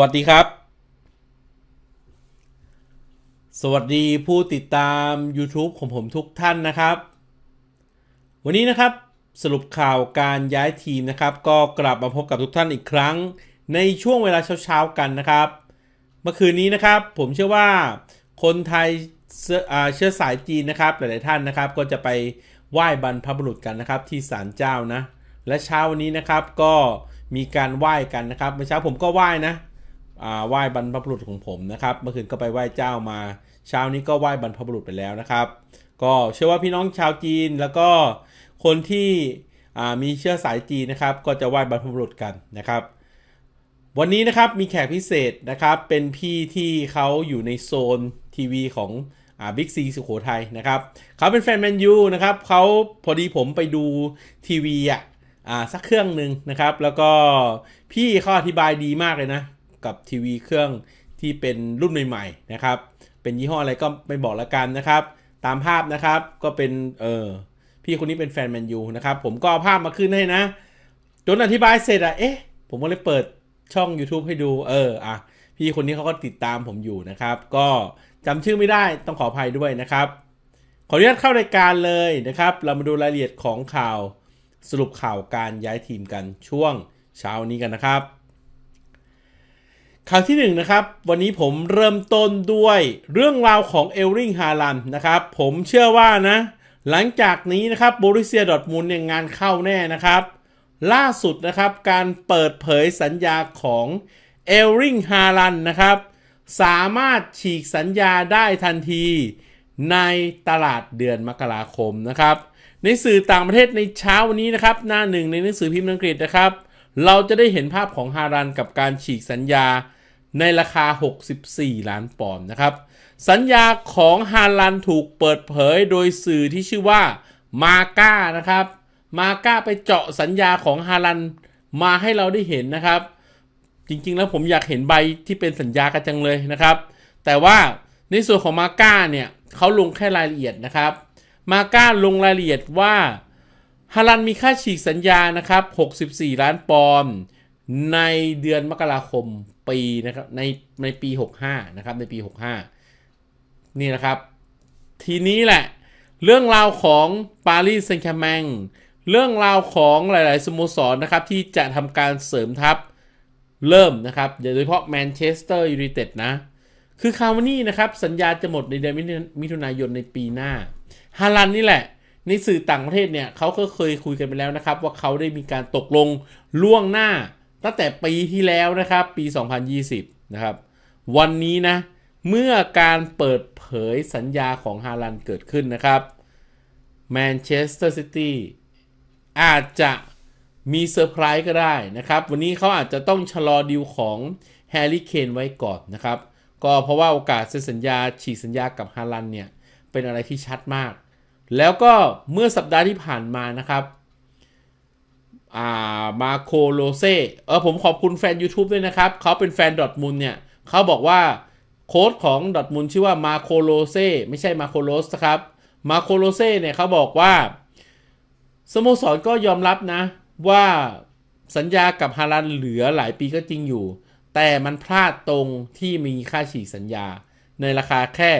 วัสดีครับสวัสดีผู้ติดตาม YouTube ของผมทุกท่านนะครับ วันนี้นะครับสรุปข่าวการย้ายทีมนะครับ ก็กลับมาพบกับทุกท่านอีกครั้ง ในช่วงเวลาเช้าๆกันนะครับ เมื่อคืนนี้นะครับ ผมเชื่อว่าคนไทยเชื้อสายจีนนะครับ หลายๆท่านนะครับก็จะไปไหว้บรรพบุรุษกันนะครับ ที่ศาลเจ้านะ และเช้าวันนี้นะครับก็มีการไหว้กันนะครับเมื่อเช้าผมก็ไหว้นะไหว้บรรพบุรุษของผมนะครับ เมื่อคืนก็ไปไหว้เจ้ามาเช้านี้ก็ไหว้บรรพบุรุษไปแล้วนะครับ ก็เชื่อว่าพี่น้องชาวจีน แล้วก็คนที่มีเชื้อสายจีนนะครับก็จะไหว้บรรพบุรุษกันนะครับ วันนี้นะครับมีแขกพิเศษนะครับเป็นพี่ที่เขาอยู่ในโซนทีวีของบิ๊กซีสุโขทัยนะครับเขาเป็นแฟนแมนยูนะครับเขาพอดีผมไปดูทีวีอ่ะสักเครื่องหนึ่งนะครับ แล้วก็พี่เขาอธิบายดีมากเลยนะกับ ทีวีเครื่องที่เป็นรุ่นใหม่ๆ นะครับ เป็นยี่ห้ออะไรก็ไม่บอกละกันนะครับ ตามภาพนะครับก็เป็น เออพี่คนนี้เป็น แฟนแมนยูนะครับ ผมก็เอาภาพมาขึ้นให้นะจนอธิบายเสร็จอะเอ๊ะผมก็เลยเปิดช่อง YouTube ให้ดูเอออ่ะ พี่คนนี้เขาก็ติดตามผมอยู่นะครับ ก็จำชื่อไม่ได้ต้องขออภัยด้วยนะครับ ขออนุญาตเข้ารายการเลยนะครับ เรามาดูรายละเอียดของข่าวสรุปข่าวการย้ายทีมกันช่วงเช้านี้กันนะครับข่าวที่1นนะครับวันนี้ผมเริ่มต้นด้วยเรื่องราวของเอลริงฮาลันนะครับผมเชื่อว่านะ หลังจากนี้นะครับบริเซียดอทมูลเนี่ยงานเข้าแน่นะครับล่าสุดนะครับการเปิดเผยสัญญาของเอลริงฮาลันนะครับสามารถฉีกสัญญาได้ทันทีในตลาดเดือนมกราคมนะครับ ในสื่อต่างประเทศในเช้าวันนี้นะครับหน้าหนึ่งในหนังสือพิมพ์อังกฤษนะครับเราจะได้เห็นภาพของฮารันกับการฉีกสัญญาในราคา 64 ล้านปอนด์นะครับ สัญญาของฮารันถูกเปิดเผยโดยสื่อที่ชื่อว่ามาก้านะครับ มาก้าไปเจาะสัญญาของฮารันมาให้เราได้เห็นนะครับ จริงๆแล้วผมอยากเห็นใบที่เป็นสัญญากันจังเลยนะครับ แต่ว่าในส่วนของมาก้าเนี่ยเขาลงแค่รายละเอียดนะครับ มาก้าลงรายละเอียดว่าฮาลันมีค่าฉีกสัญญา นะครับ 64 ล้านปอนด์ในเดือนมกราคมปีนะครับในในปี 65 นะครับ ในปี 65 นี่ นะครับ ทีนี้ แหละเรื่องราวของปารีสแซงต์แชร์แมงเรื่องราวของหลายๆสโมสรนนะครับที่จะทำการเสริมทัพเริ่มนะครับโดยเฉพาะแมนเชสเตอร์ยูไนเต็ดนะ คือ คาวานี่นะครับ สัญญาจะหมดในเดือนมิถุนายนในปีหน้าฮาลันนี่แหละในสื่อต่างประเทศเนี่ยเขาก็เคยคุยกันไปแล้วนะครับ ว่าเขาได้มีการตกลงล่วงหน้าตั้งแต่ปีที่แล้วนะครับ ปี 2020 นะครับ วันนี้นะ เมื่อการเปิดเผยสัญญาของฮาลันเกิดขึ้นนะครับแมนเชสเตอร์ซิตี้อาจจะมีเซอร์ไพรส์ก็ได้นะครับ วันนี้เขาอาจจะต้องชะลอดิวของแฮร์รี่เคนไว้ก่อนนะครับ ก็เพราะว่าโอกาสเซ็นสัญญา ฉีกสัญญากับฮาลันเนี่ยเป็นอะไรที่ชัดมากแล้วก็เมื่อสัปดาห์ที่ผ่านมานะครับอามาโคโลเซ่ เออผมขอบคุณแฟน YouTube ด้วยนะครับเขาเป็นแฟนดอทมุลเนี่ยเขาบอกว่าโค้ดของดอทมุลชื่อว่ามาโคโลเซ่ไม่ใช่มาโคโลสครับ มาโคโลเซ่เนี่ยเขาบอกว่าสโมสรก็ยอมรับนะว่าสัญญากับฮารันเหลือหลายปีก็จริงอยู่ แต่มันพลาดตรงที่มีค่าฉีกสัญญาในราคาแค่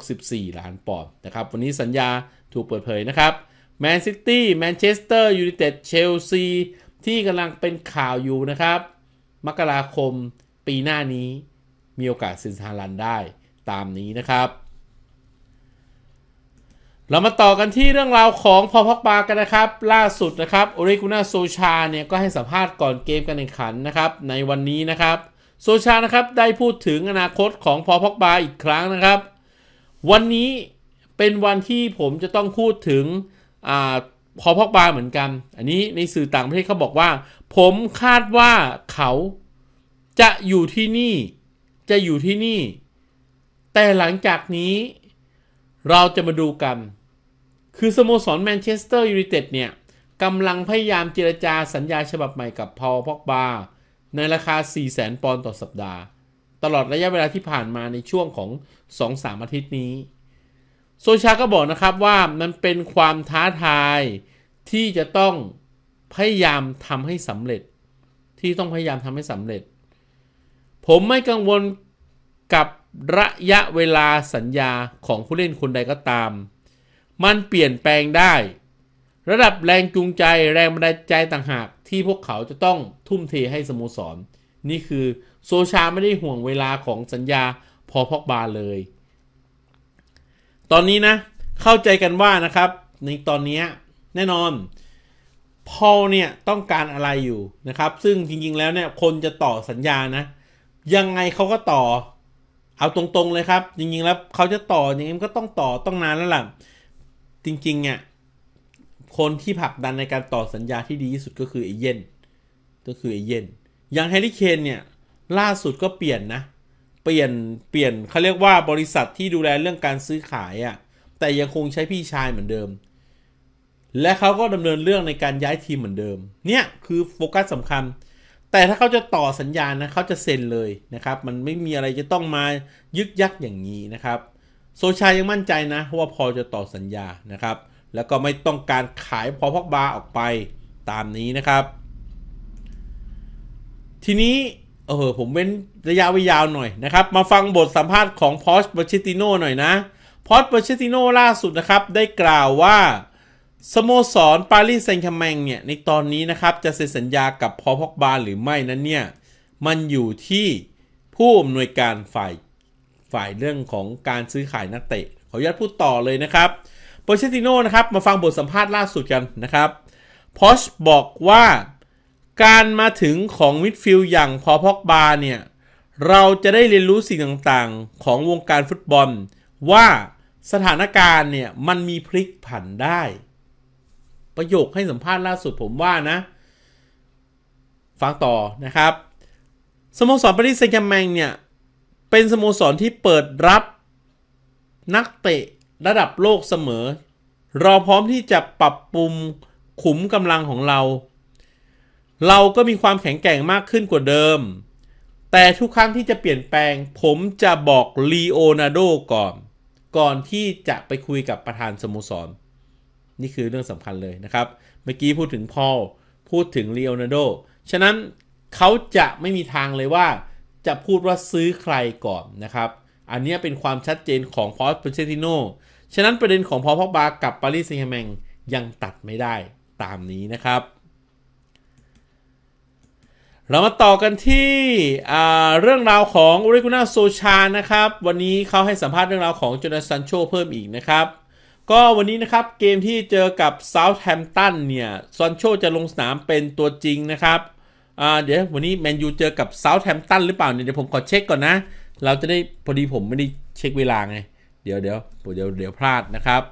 64ล้านปอนด์นะครับ วันนี้สัญญาถูกเปิดเผยนะครับแมนซิตี้แมนเชสเตอร์ยูไนเต็ดเชลซีที่กำลังเป็นข่าวอยู่นะครับ มกราคมปีหน้านี้มีโอกาสเซ็นซาลันได้ตามนี้นะครับ เรามาต่อกันที่เรื่องราวของพอพอกบากันนะครับ ล่าสุดนะครับโอริกุน่าโซชาเนี่ย ก็ให้สัมภาษณ์ก่อนเกมการแข่งขันนะครับ ในวันนี้นะครับ โซชานะครับ ได้พูดถึงอนาคตของพอพอกบาอีกครั้งนะครับวันนี้เป็นวันที่ผมจะต้องพูดถึงอพอพอกบาเหมือนกัน อันนี้ในสื่อต่างประเทศเขาบอกว่า ผมคาดว่าเขาจะอยู่ที่นี่จะอยู่ที่นี่ แต่หลังจากนี้เราจะมาดูกัน คือสโมสรแมนเชสเตอร์ยูไนเต็ดเนี่ยกำลังพยายามเจรจาสัญญาฉบับใหม่กับพอพอกบาในราคา 4 0 0 0 0 0ปอนด์ต่อสัปดาห์ตลอดระยะเวลาที่ผ่านมาในช่วงของ 2-3 อาทิตย์นี้ โซชาก็บอกนะครับว่ามันเป็นความท้าทายที่จะต้องพยายามทำให้สำเร็จ ที่ต้องพยายามทำให้สำเร็จ ผมไม่กังวลกับระยะเวลาสัญญาของผู้เล่นคนใดก็ตาม มันเปลี่ยนแปลงได้ ระดับแรงจูงใจแรงบันดาลใจต่างหาก ที่พวกเขาจะต้องทุ่มเทให้สโมสรนนี่คือโซชาไม่ได้ห่วงเวลาของสัญญาพอพอกบาเลย ตอนนี้นะเข้าใจกันว่านะครับ ในตอนนี้แน่นอนพอลเนี่ยต้องการอะไรอยู่นะครับ ซึ่งจริงๆแล้วเนี่ยคนจะต่อสัญญานะ ยังไงเขาก็ต่อเอาตรงๆเลยครับ จริงๆแล้วเขาจะต่ออย่างนี้ก็ต้องต่อต้องนานแล้วล่ะ จริงๆเนี่ยคนที่ผลักดันในการต่อสัญญาที่ดีที่สุดก็คือไอเย็นก็คือไอเย็นอย่างแฮร์รี่เคนเนี่ยล่าสุดก็เปลี่ยนนะ เปลี่ยนเปลี่ยนเขาเรียกว่าบริษัทที่ดูแลเรื่องการซื้อขายอะ่ะแต่ยังคงใช้พี่ชายเหมือนเดิม และเขาก็ดำเนินเรื่องในการย้ายทีมเหมือนเดิมเนี่ยคือโฟกัสสาคัญ แต่ถ้าเขาจะต่อสัญญาณนะเขาจะเซ็นเลยนะครับ มันไม่มีอะไรจะต้องมายึกยักอย่างนี้นะครับโซชายังมั่นใจนะว่าพอจะต่อสัญญานะครับ แล้วก็ไม่ต้องการขาย พอพอกบาออกไปตามนี้นะครับ ทีนี้ออผมเว้นระยะไว้ยาวหน่อยนะครับ มาฟังบทสัมภาษณ์ของพอชเบอร์เชติโนหน่อยนะพอชเบอร์เชติโนล่าสุดนะครับ ได้กล่าวว่า สโมสรปารีสแซงต์แมงเนี่ย ในตอนนี้นะครับ จะเซ็นสัญญากับพอพอกบาหรือไม่นั้นเนี่ย มันอยู่ที่ผู้อำนวยการฝ่ายฝ่ายเรื่องของการซื้อขายนักเตะ ขออนุญาตพูดต่อเลยนะครับโปเชติโนนะครับมาฟังบทสัมภาษณ์ล่าสุดกันนะครับพอชบอกว่าการมาถึงของมิดฟิลด์อย่างพอพอกบาเนี่ย เราจะได้เรียนรู้สิ่งต่างๆของวงการฟุตบอล ว่าสถานการณ์เนี่ยมันมีพลิกผันได้ ประโยคให้สัมภาษณ์ล่าสุดผมว่านะฟังต่อนะครับสโมสรปารีสแซงต์แร์แมงเนี่ย เป็นสโมสรที่เปิดรับนักเตะระดับโลกเสมอเราพร้อมที่จะปรับปรุงขุมกำลังของเราเราก็มีความแข็งแกร่งมากขึ้นกว่าเดิม แต่ทุกครั้งที่จะเปลี่ยนแปลงผมจะบอกลีโอนาร์โดก่อน ก่อนที่จะไปคุยกับประธานสโมสร นี่คือเรื่องสำคัญเลยนะครับ เมื่อกี้พูดถึงพอล พูดถึงลีโอนาร์โด ฉะนั้นเขาจะไม่มีทางเลยว่า จะพูดว่าซื้อใครก่อนนะครับ อันนี้เป็นความชัดเจนของพอสเปเชติโนฉะนั้นประเด็นของพอพอกบากับปารีสแซงต์แมงยังตัดไม่ได้ตามนี้นะครับเรามาต่อกันที่เรื่องราวของอริกุนาโซชานะครับวันนี้เขาให้สัมภาษณ์เรื่องราวของจนาซันโชเพิ่มอีกนะครับ ก็วันนี้นะครับเกมที่เจอกับเซาท์แฮมป์ตันเนี่ยซันโชจะลงสนามเป็นตัวจริงนะครับเดี๋ยววันนี้แมนยูเจอกับเซาท์แฮมป์ตันหรือเปล่าเนี่ยเดี๋ยวผมขอเช็คก่อนนะเราจะได้พอดีผมไม่ได้เช็คเวลาไงเดี๋ยวเดี๋ยวเดี๋ยวเดี๋ยวพลาดนะครับ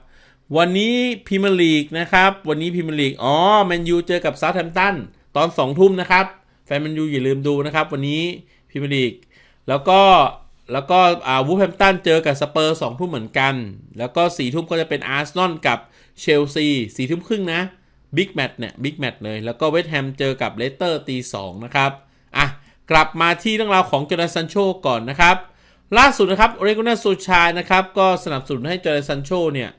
วันนี้พิมลีกนะครับวันนี้พิมลีกอ๋อแมนยูเจอกับเซาท์แฮมป์ตันตอน2ทุ่มนะครับแฟนแมนยูอย่าลืมดูนะครับวันนี้พิมลีกแล้วก็แล้วก็อ่าวูฟแฮมตันเจอกับสเปอร์สองทุ่มเหมือนกัน แล้วก็สี่ทุ่มก็จะเป็นอาร์ซนอลกับเชลซีสี่ทุ่มครึ่งนะบิ๊กแมตช์เนี่ยบิ๊กแมตช์เลยแล้วก็เวสต์แฮมเจอกับเลสเตอร์ตีสองนะครับ อ่ะ กลับมาที่เรื่องราวของจอร์แดนซันโชก่อนนะครับล่าสุดนะครับเรโกนาโซชานะครับ ก็สนับสนุนให้จอร์แดนซันโชเนี่ย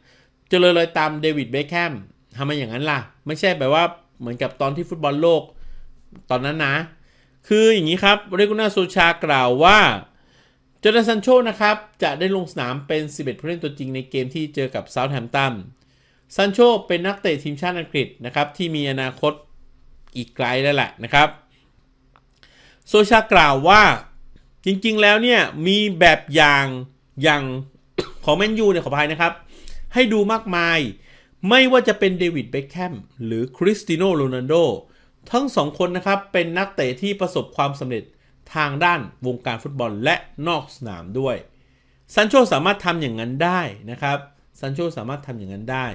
เจริญรอยตามเดวิดเบคแฮมทำไมอย่างนั้นล่ะ ไม่ใช่แบบว่าเหมือนกับตอนที่ฟุตบอลโลกตอนนั้นนะ คืออย่างนี้ครับ เรกุน่าโซชากล่าวว่าจอร์แดนซันโชนะครับ จะได้ลงสนามเป็น 11 ผู้เล่นตัวจริงในเกมที่เจอกับเซาท์แฮมป์ตันซันโชเป็นนักเตะทีมชาติอังกฤษนะครับที่มีอนาคตอีกไกลแล้วแหละนะครับ โซชากล่าวว่าจริงๆแล้วเนี่ย มีแบบอย่างอย่าง ของแมนยูเนี่ยขออภัยนะครับ ให้ดูมากมายไม่ว่าจะเป็นเดวิดเบคแฮมหรือคริสติโนโรนัลโดทั้งสองคนนะครับ เป็นนักเตะที่ประสบความสำเร็จทางด้านวงการฟุตบอลและนอกสนามด้วยซันโชสามารถทำอย่างนั้นได้นะครับซันโชสามารถทำอย่างนั้นได้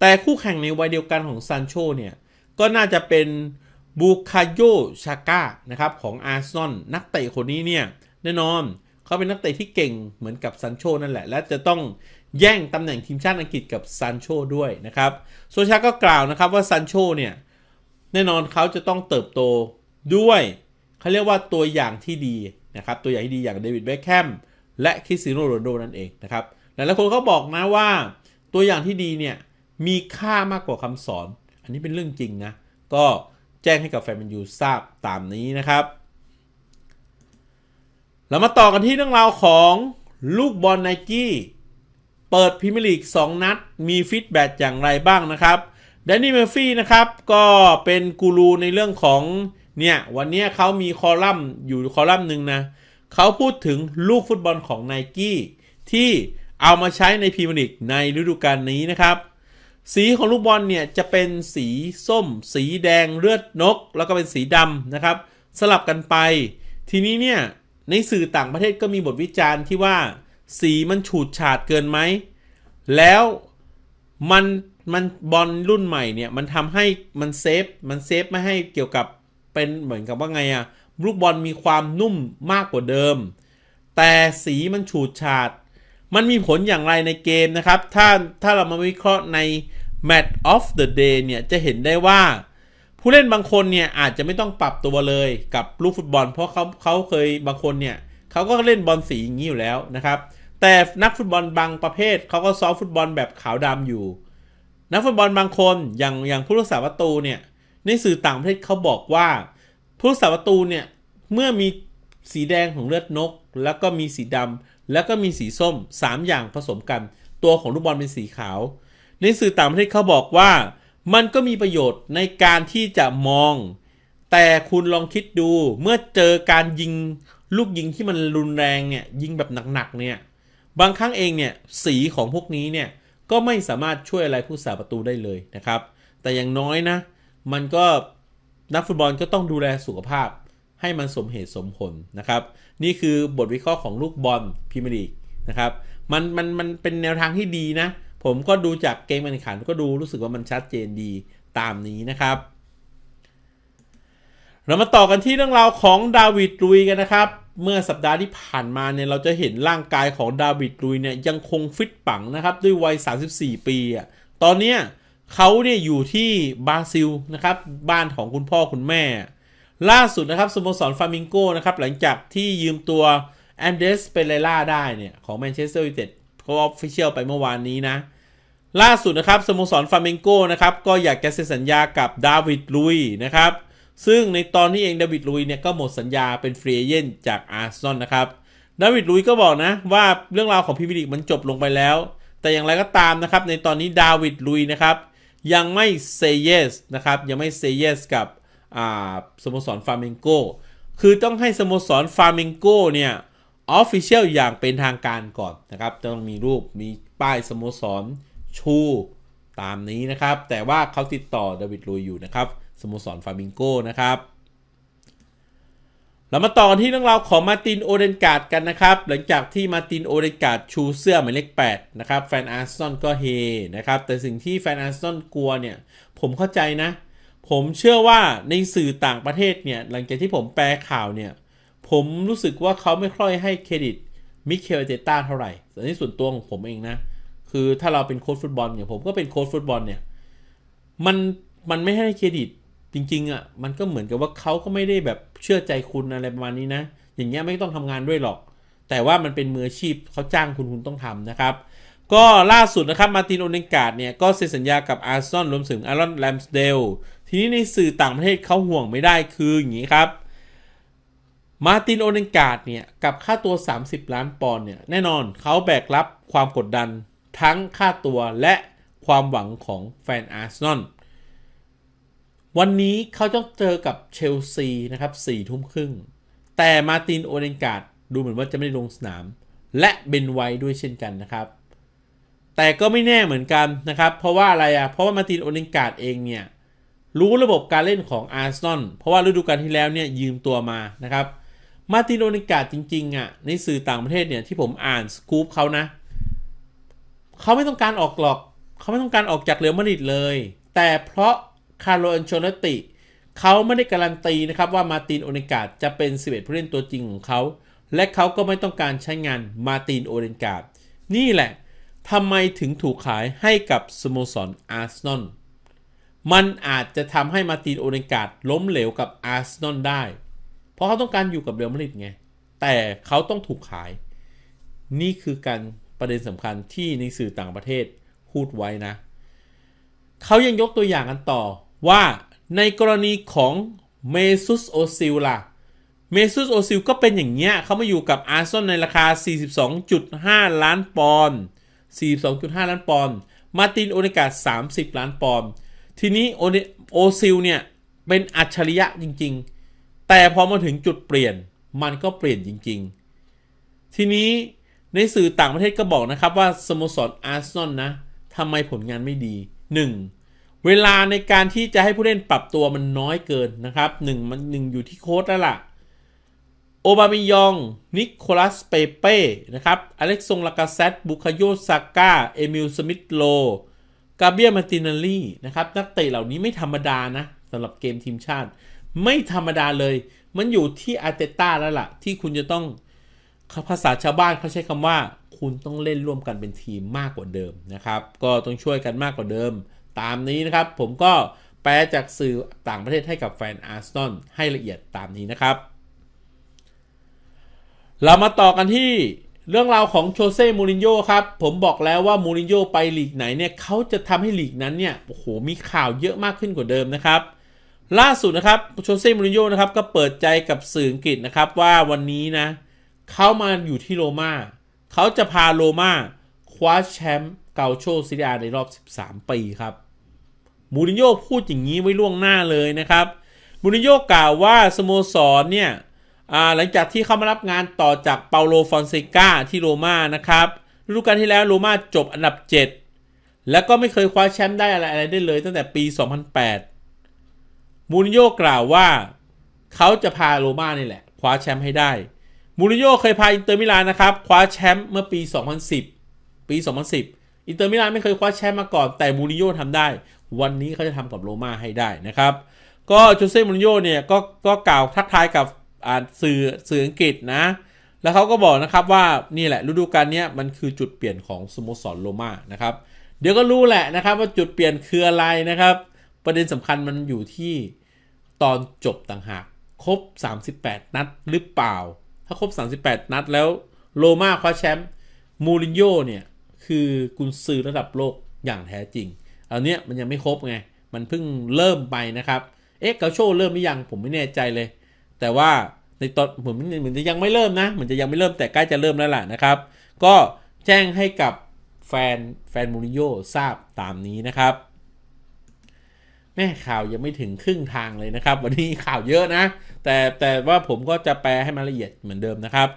แต่คู่แข่งในวัยเดียวกันของซันโชเนี่ยก็น่าจะเป็นบูคาโยชาก้านะครับของอาร์ซอนนักเตะคนนี้เนี่ยแน่นอนเขาเป็นนักเตะที่เก่งเหมือนกับซันโชนั่นแหละ และจะต้องแย่งตำแหน่งทีมชาติอังกฤษกับซันโชด้วยนะครับโซชาก็กล่าวนะครับว่าซันโชเนี่ยแน่นอนเขาจะต้องเติบโตด้วย เขาเรียกว่าตัวอย่างที่ดีนะครับ ตัวอย่างที่ดีอย่างเดวิดเบคแฮมและคริสติโนโรนโดนั่นเองนะครับหลายๆคนเขาบอกนะว่า ตัวอย่างที่ดีเนี่ย มีค่ามากกว่าคำสอน อันนี้เป็นเรื่องจริงนะ ก็แจ้งให้กับแฟนแมนยูทราบตามนี้นะครับเรามาต่อกันที่เรื่องราวของลูกบอลไนกี้เปิดพรีเมียร์ลีก 2 นัดมีฟีดแบ็อย่างไรบ้างนะครับแดนนี่เมอร์ฟี่นะครับก็เป็นกูรูในเรื่องของเนี่ย วันนี้เขามีคอลัมน์อยู่คอลัมน์หนึ่งนะเขาพูดถึงลูกฟุตบอลของไนกี้ที่เอามาใช้ในพรีเมียร์ลีกในฤดูกาลนี้นะครับ สีของลูกบอลเนี่ยจะเป็นสีส้มสีแดงเลือดนก แล้วก็เป็นสีดำนะครับสลับกันไป ทีนี้เนี่ยในสื่อต่างประเทศก็มีบทวิจารณ์ที่ว่าสีมันฉูดฉาดเกินไหมแล้วมันมันบอลรุ่นใหม่เนี่ย มันทำให้มันเซฟ มันเซฟไม่ให้เกี่ยวกับเป็นเหมือนกับว่าไงอะลูกบอลมีความนุ่มมากกว่าเดิม แต่สีมันฉูดฉาด มันมีผลอย่างไรในเกมนะครับ ถ้าถ้าเรามาวิเคราะห์ใน Match of the Day เนี่ย จะเห็นได้ว่า ผู้เล่นบางคนเนี่ย อาจจะไม่ต้องปรับตัวเลยกับลูกฟุตบอลเพราะเขาเขาเคยบางคนเนี่ยเขาก็เล่นบอลสีอย่างนี้อยู่แล้วนะครับแต่นักฟุตบอลบางประเภทเขาก็ซ้อมฟุตบอลแบบขาวดำอยู่ นักฟุตบอลบางคนอย่างอย่างผู้รักษาประตูเนี่ย ในสื่อต่างประเทศเขาบอกว่า ผู้รักษาประตูเนี่ยเมื่อมีสีแดงของเลือดนก แล้วก็มีสีดำ แล้วก็มีสีส้ม3อย่างผสมกัน ตัวของลูกบอลเป็นสีขาว ในสื่อต่างประเทศเขาบอกว่า มันก็มีประโยชน์ในการที่จะมอง แต่คุณลองคิดดูเมื่อเจอการยิงลูกยิงที่มันรุนแรงเนี่ยยิงแบบหนักๆเนี่ยบางครั้งเองเนี่ยสีของพวกนี้เนี่ยก็ไม่สามารถช่วยอะไรผู้สาประตูได้เลยนะครับ แต่อย่างน้อยนะมันก็นักฟุตบอลก็ต้องดูแลสุขภาพให้มันสมเหตุสมผลนะครับ นี่คือบทวิเคราะห์ของลูกบอลพิม์ลีก นะครับมันมันมันเป็นแนวทางที่ดีนะ ผมก็ดูจากเกมการแข่งขันก็ดูรู้สึกว่ามันชัดเจนดีตามนี้นะครับ เรามาต่อกันที่เรื่องราวของดาวิดลุยกันนะครับเมื่อสัปดาห์ที่ผ่านมาเนี่ยเราจะเห็นร่างกายของดาวิดลุยเนี่ยยังคงฟิตปังนะครับ ด้วยวัย 34 ปีอ่ะตอนเนี้ยเขาเนี่ยอยู่ที่บราซิลนะครับบ้านของคุณพ่อคุณแม่ล่าสุดนะครับสโมสรฟามิงโกนะครับหลังจากที่ยืมตัวแอนเดสเปเรล่าได้เนี่ยของแมนเชสเตอร์ยูไนเต็ดเขาออฟฟิเชียลไปเมื่อวานนี้นะล่าสุดนะครับสโมสรฟามิงโกนะครับก็อยากจะเซ็นสัญญากับดาวิดลุยนะครับซึ่งในตอนที่เองดวิดลุยเนี่ยก็หมดสัญญาเป็นฟรีเอเจนจากอาร์ซอนนะครับดวิดลุยก็บอกนะว่าเรื่องราวของพิมลิกมันจบลงไปแล้ว แต่อย่างไรก็ตามนะครับในตอนนี้ดาวิดลุยนะครับ ยังไม่เซเยสนะครับยังไม่เซเยสกับสโมสร ฟาร์มิงโกคือต้องให้สโมสร ฟาร์มิงโกเนี่ยออฟฟิเชียลอย่างเป็นทางการก่อนนะครับต้องมีรูปมีป้ายสโมสรชูตามนี้นะครับแต่ว่าเขาติดต่อเดวิดลุยอยู่นะครับสโมสรฟามิงโกนะครับ เรามาต่อที่เรื่องราวของมาตินโอเดนการ์ดกันนะครับหลังจากที่มาตินโอเดนการ์ดชูเสื้อหมายเลข8นะครับแฟนอาร์ซอนก็เฮนะครับแต่สิ่งที่แฟนอาร์ซอนกลัวเนี่ยผมเข้าใจนะ ผมเชื่อว่าในสื่อต่างประเทศเนี่ยหลังจากที่ผมแปลข่าวเนี่ยผมรู้สึกว่าเขาไม่ค่อยให้เครดิตมิเคลเจต้าเท่าไหร่ในนส่วนตัวของผมเองนะเคือถ้าเราเป็นโค้ชฟุตบอลอย่างผมก็เป็นโค้ชฟุตบอลเนี่ย มัน มันไม่ให้เครดิตจริงๆอะ่ะมันก็เหมือนกับว่าเขาก็ไม่ได้แบบเชื่อใจคุณอะไรประมาณนี้นะ อย่างเงี้ยไม่ต้องทำงานด้วยหรอก แต่ว่ามันเป็นมืออาชีพเขาจ้างคุณคุณต้องทำนะครับ ก็ล่าสุดนะครับมาตินโอเนกาดเนี่ยก็เซ็นสัญญากับอาร์ซอนรวมถึงอารอนแลมสเดลทีนี้ในสื่อต่างประเทศเขาห่วงไม่ได้คืออย่างนี้ครับมาตินโอเนกาดเนี่ยกับค่าตัว30 ล้านปอนด์เนี่ยแน่นอนเขาแบกรับความกดดันทั้งค่าตัวและความหวังของแฟนอาร์เซนอลวันนี้เขาต้องเจอกับเชลซีนะครับสี่ทุ่มครึ่ง แต่มาตินโอเนกาดดูเหมือนว่าจะไม่ได้ลงสนาม และเบนไวด้วยเช่นกันนะครับ แต่ก็ไม่แน่เหมือนกันนะครับ เพราะว่าอะไรอะ่ะเพราะว่ามาตินโอเนกาดเองเนี่ยรู้ระบบการเล่นของอาร์เซนอลเพราะว่าฤดูกาลที่แล้วเนี่ยยืมตัวมานะครับมาตินโอเนกาดจริงๆอะ่ะในสื่อต่างประเทศเนี่ยที่ผมอ่านสกู๊ปเขานะเขาไม่ต้องการออกหรอกเขาไม่ต้องการออกจากเรอือมริดเลย แต่เพราะคาร์โลอันโชนติเขาไม่ได้การันตีนะครับว่ามาตินโอเนกาดจะเป็นสิเอ็ดผู้เล่นตัวจริงของเขา และเขาก็ไม่ต้องการใช้งานมาตินโอเนกาดนี่แหละทำไมถึงถูกขายให้กับ สโมสรอาร์เซนอลมันอาจจะทำให้มาตินโอเนกาดล้มเหลวกับอาร์เซนอลได้ เพราะเขาต้องการอยู่กับเรอัลมาดริดไงแต่เขาต้องถูกขายนี่คือการประเด็นสำคัญที่ในสื่อต่างประเทศ พูดไว้นะ เขายังยกตัวอย่างกันต่อว่าในกรณีของเมซุสโอซิลล่ะเมซุสโอซิลก็เป็นอย่างเงี้ยเขามาอยู่กับอาร์ซอนในราคา 42.5 ล้านปอนด์ 42.5 ล้านปอนด์ มาตินโอเนกา 30 ล้านปอนด์ ทีนี้โอซิลเนี่ย เป็นอัจฉริยะจริงๆ แต่พอมาถึงจุดเปลี่ยนมันก็เปลี่ยนจริงๆ ทีนี้ในสื่อต่างประเทศก็บอกนะครับว่า สโมสรอาร์เซนอลนะทำไมผลงานไม่ดี 1. เวลาในการที่จะให้ผู้เล่นปรับตัวมันน้อยเกินนะครับ1มันหนึ่งอยู่ที่โค้ดแล้วล่ะ โอบามิยอง นิโคลัสเปเป้ นะครับอเล็กซงลากาเซตบุคโยซาก้า เอมิล สมิธโล กาเบียมาตินาลีนะครับ นักเตะเหล่านี้ไม่ธรรมดานะสำหรับเกมทีมชาติ ไม่ธรรมดาเลยมันอยู่ที่อาเตต้าแล้วล่ะที่คุณจะต้องภาษาชาวบ้านเขาใช้คำว่าคุณต้องเล่นร่วมกันเป็นทีมมากกว่าเดิมนะครับ ก็ต้องช่วยกันมากกว่าเดิมตามนี้นะครับผมก็แปลจากสื่อต่างประเทศให้กับแฟนอาร์ซนอลให้ละเอียดตามนี้นะครับ เรามาต่อกันที่เรื่องราวของโชเซ่ มูรินโญ่ครับผมบอกแล้วว่ามูรินโญ่ไปลีกไหนเนี่ยเขาจะทำให้ลีกนั้นเนี่ยโอ้โหมีข่าวเยอะมากขึ้นกว่าเดิมนะครับ ล่าสุดนะครับโชเซ่ มูรินโญ่นะครับก็เปิดใจกับสื่ออังกฤษนะครับว่าวันนี้นะเเขามาอยู่ที่โรมา่า เขาจะพาโรมา่าคว้าแชมป์เกาโชซิดาในรอบ 13 ปีครับ มูรินโญ่พูดอย่างนี้ไว้ล่วงหน้าเลยนะครับ มูรินโญ่กล่าวว่าสโมสรเนี่ยหลังจากที่เขามารับงานต่อจากเปาโลฟอนเซกาที่โรม่านะครับ ฤดูกาลที่แล้วโรม่าจบอันดับ 7 แล้วก็ไม่เคยคว้าแชมป์ได้อะไร อะไรได้เลย ตั้งแต่ปี 2008 มูรินโญ่กล่าวว่า เขาจะพาโรม่านี่แหละ คว้าแชมป์ให้ได้มูรินโญ่เคยพาอินเตอร์มิลานนะครับ คว้าแชมป์เมื่อปี 2010 ปี 2010อินเตอร์มิลานไม่เคยคว้าแชมป์มาก่อนแต่มูรินโญ่ทำได้ วันนี้เขาจะทำกับโรม่าให้ได้นะครับ ก็โจเซ่ มูรินโญ่เนี่ย ก็ก็กล่าวทักทายกับสื่อสื่ออังกฤษนะ แล้วเขาก็บอกนะครับว่า นี่แหละฤดูกาลนี้มันคือจุดเปลี่ยนของสโมสรโรม่านะครับ เดี๋ยวก็รู้แหละนะครับว่าจุดเปลี่ยนคืออะไรนะครับ ประเด็นสำคัญมันอยู่ที่ตอนจบต่างหากครบ38 นัดหรือเปล่าถ้าครบ 38 นัดแล้วโรม่าคว้าแชมป์ มูรินโญ่เนี่ย คือกุนซือระดับโลกอย่างแท้จริง อันเนี้ยมันยังไม่ครบไง มันเพิ่งเริ่มไปนะครับ เอ๊ะเกาโชเริ่มหรือยังผมไม่แน่ใจเลย แต่ว่าในตอนเหมือนเหมือนจะยังไม่เริ่มนะ เหมือนจะยังไม่เริ่มแต่ใกล้จะเริ่มแล้วล่ะนะครับ ก็แจ้งให้กับแฟนแฟนมูรินโญ่ทราบตามนี้นะครับแม่ข่าวยังไม่ถึงครึ่งทางเลยนะครับ วันนี้ข่าวเยอะนะ แต่แต่ว่าผมก็จะแปลให้มันละเอียดเหมือนเดิมนะครับ